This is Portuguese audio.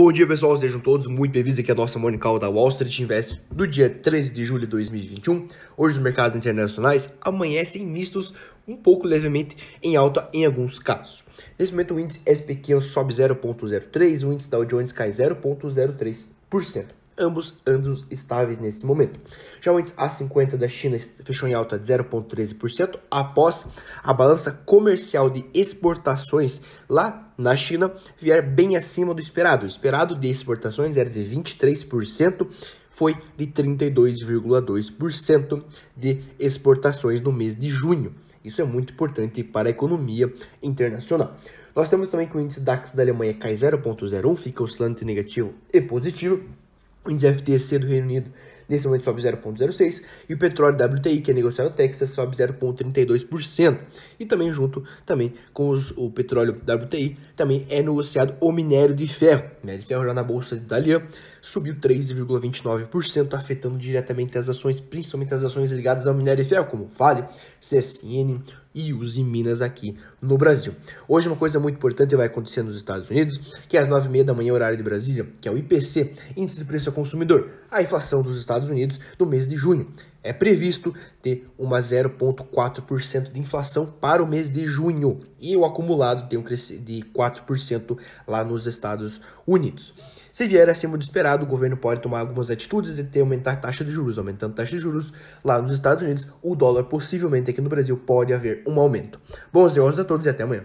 Bom dia, pessoal. Sejam todos muito bem-vindos aqui à é nossa nossa Monical da Wall Street Invest do dia 13 de julho de 2021. Hoje os mercados internacionais amanhecem mistos, um pouco levemente em alta em alguns casos. Nesse momento o índice S&P sobe 0.03, o índice Dow Jones cai 0.03% ambos andam estáveis nesse momento. Já o índice A50 da China fechou em alta de 0,13% após a balança comercial de exportações lá na China vier bem acima do esperado. O esperado de exportações era de 23%, foi de 32,2% de exportações no mês de junho. Isso é muito importante para a economia internacional. Nós temos também que o índice DAX da Alemanha cai 0,01, fica oscilante negativo e positivo. O índice FTC do Reino Unido nesse momento sobe 0,06% e o petróleo WTI, que é negociado no Texas, sobe 0,32%. E também junto também com os, o petróleo WTI, também é negociado o minério de ferro. O minério de ferro já na bolsa de Dalian subiu 3,29%, afetando diretamente as ações, principalmente as ações ligadas ao minério e ferro, como Vale, CSN e Uzi Minas aqui no Brasil. Hoje uma coisa muito importante vai acontecer nos Estados Unidos, que é às 9h30 da manhã, horário de Brasília, que é o IPC, Índice de Preço ao Consumidor, a inflação dos Estados Unidos do mês de junho. É previsto ter uma 0,4% de inflação para o mês de junho e o acumulado tem um crescimento de 4% lá nos Estados Unidos. Se vier acima do esperado, o governo pode tomar algumas atitudes e ter aumentar a taxa de juros. Aumentando a taxa de juros lá nos Estados Unidos, o dólar possivelmente aqui no Brasil pode haver um aumento. Bons negócios a todos e até amanhã.